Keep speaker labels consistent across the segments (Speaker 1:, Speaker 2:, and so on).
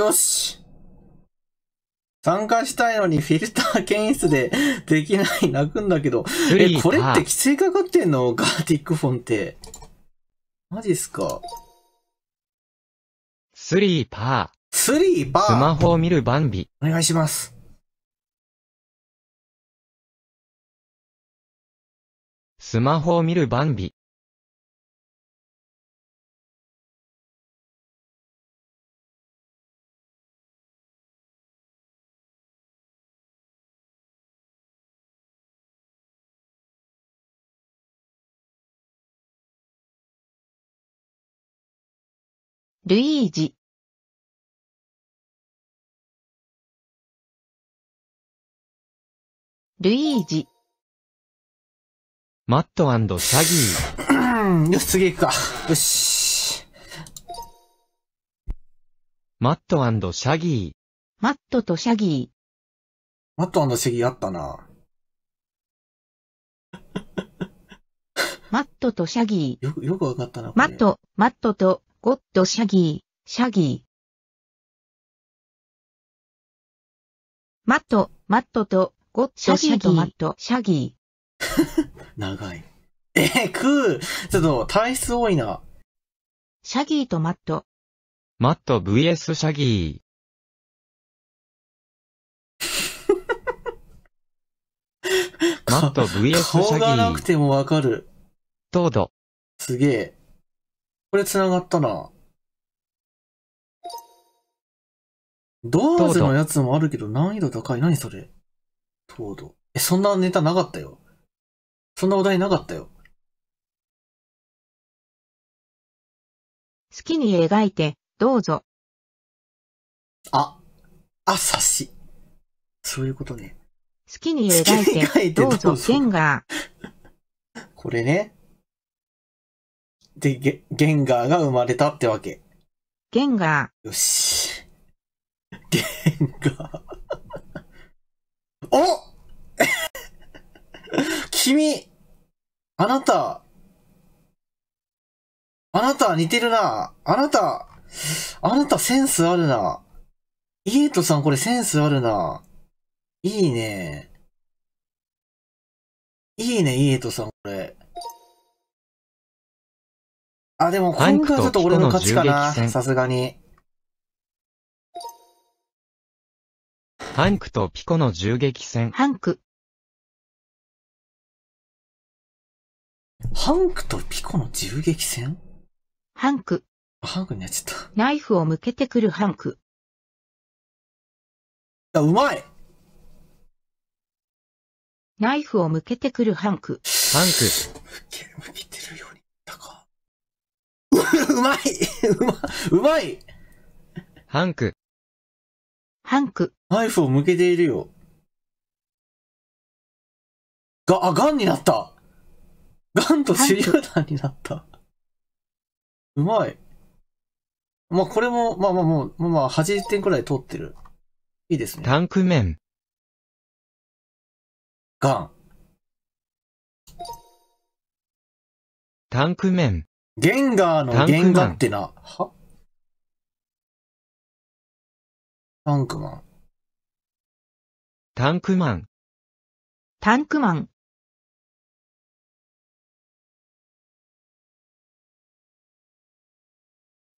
Speaker 1: よし参加したいのにフィルター検出でできない、泣くんだけど。え、これって規制かかってんのガーティックフォンって。マジっすか。スリーパー。スリーパースマホを見るバンビ。お願いします。スマホを見るバンビ。ルイージルイージマットシャギー。よし、次行くか。よし。マットシャギー。マットとシャギー。マットシャギーあったな。マットとシャギー。よく、よくわかったな。マット、マットとゴッド・シャギー、シャギー。マット、マットと、ゴッド・シャギー、マット、シャギー。長い。えー、う。ー、ちょっと体質多いな。シャギーとマット。マット VS シャギ
Speaker 2: ー。マット VS シャギー。顔がなく
Speaker 1: てもわかる。どうぞ。すげえ。これ繋がったな。ドアーズのやつもあるけど難易度高い。何それ東堂。え、そんなネタなかったよ。そんなお題なかったよ。好きに描いて、どうぞ。あ、あ、さし。そういうことね。好きに描いて、どうぞ、ゲンガー。これね。でゲ、ゲンガーが生まれたってわけ。ゲンガー。よし。ゲンガー。お 君、あなた、あなた似てるな。あなた、あなたセンスあるな。イエイトさんこれセンスあるな。いいね。いいね、イエトさんこれ。あ、でも今回はちょっと俺の勝ちかな。さすがに。ハンクとピコの銃撃戦。ハンク。ハンクとピコの銃撃戦ハンク。ハンクになっちゃった。ナイフを向けてくるハンク。あ、うまいナイフを向けてくるハンク。ハンク。うまいうま、うまいハンク。ハンク。ナイフを向けているよ。が、あ、ガンになったガンと手榴弾になった。うまい。まあ、これも、まあまあもう、まあまあ、80点くらい通ってる。いいですね。タンク面。ガン。タンク面。ゲンガーのゲンガってな、はタンクマン。タンクマン。タンクマン。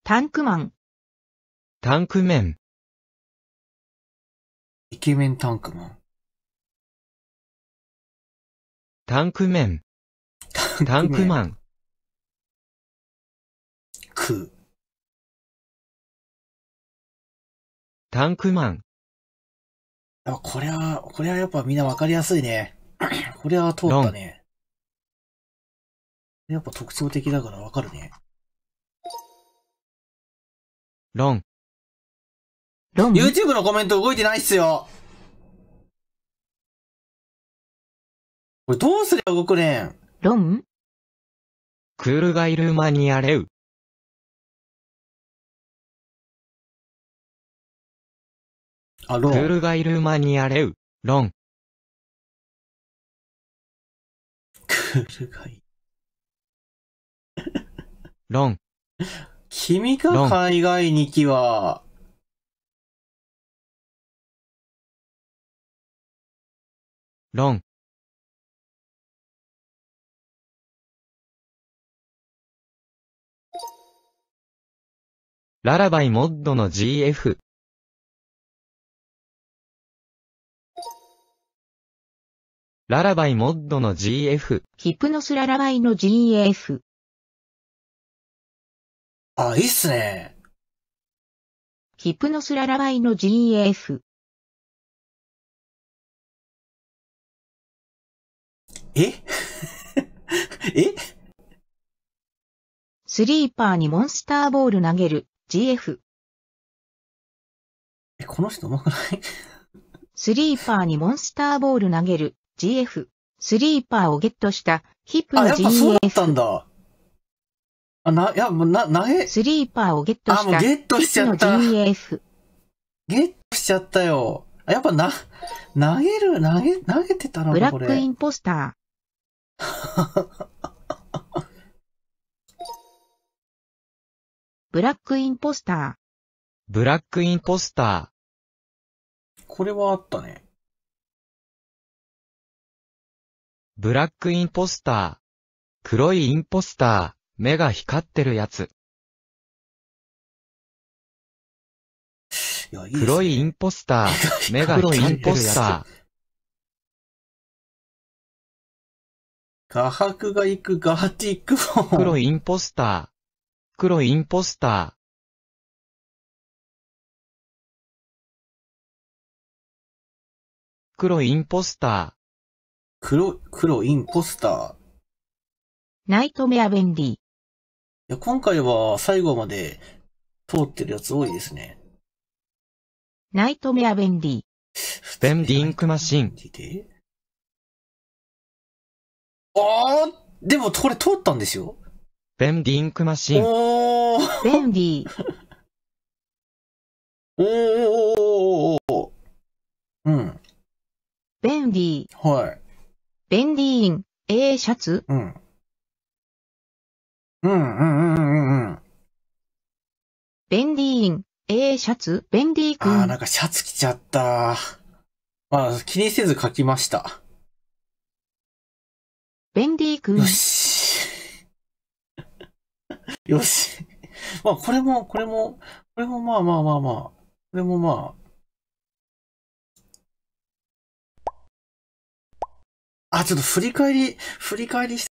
Speaker 1: タンクマン。タンクメン。イケメンタンクマン。タンクメン。タンクマン。く。タンクマン。あ、これは、これはやっぱみんなわかりやすいね。これは通ったね。やっぱ特徴的だからわかるね。ロン。ロン ?YouTube のコメント動いてないっすよ。これどうすりゃ動くねん。ロンクールガイルマニアレウ。あ、ロン。クールガイルマニアレウ、ロン。クールガイ。ロン。君か海外に来は。ロン。ララバイモッドの GF。ララバイモッドの GF。ヒプノスララバイの GF。あ、いいっすね。ヒプノスララバイの GF。え えスリーパーにモンスターボール投げる GF。え、この人上手くない スリーパーにモンスターボール投げる GF、スリーパーをゲットした、ヒップの GF。あ、やっぱそうだったんだ。あ、な、いや、もうな、投げ。スリーパーをゲットした。あ、もうゲットしちゃった。GF。ゲットしちゃったよ。あ、やっぱな、投げる、投げ、投げてたのブラックインポスター。ブラックインポスター。ブラックインポスター。これはあったね。ブラックインポスター。黒いインポスター。目が光ってるやつ。いいいね、黒いインポスター。目が光ってるやつ。黒いインポスター。画伯が行くガーティックフォン。黒インポスター。黒インポスター。黒インポスター。黒、黒インポスター。ナイトメアベンディ。いや、今回は最後まで通ってるやつ多いですね。ナイトメアベンディ。ベンディンクマシン。あーでもこれ通ったんですよ。ベンディンクマシン。おーベンディ。おーおーおーおーおー。うん。ベンディ。はい。ベンディーン、A シャツうん。うんうんうんうんうん。ベンディーン、A シャツベンディー君。ああ、なんかシャツ着ちゃった。まあ、気にせず書きました。ベンディー君。よし。よし。まあ、これも、これも、これもまあまあまあまあ。これもまあ、あ、ちょっと振り返り、振り返りして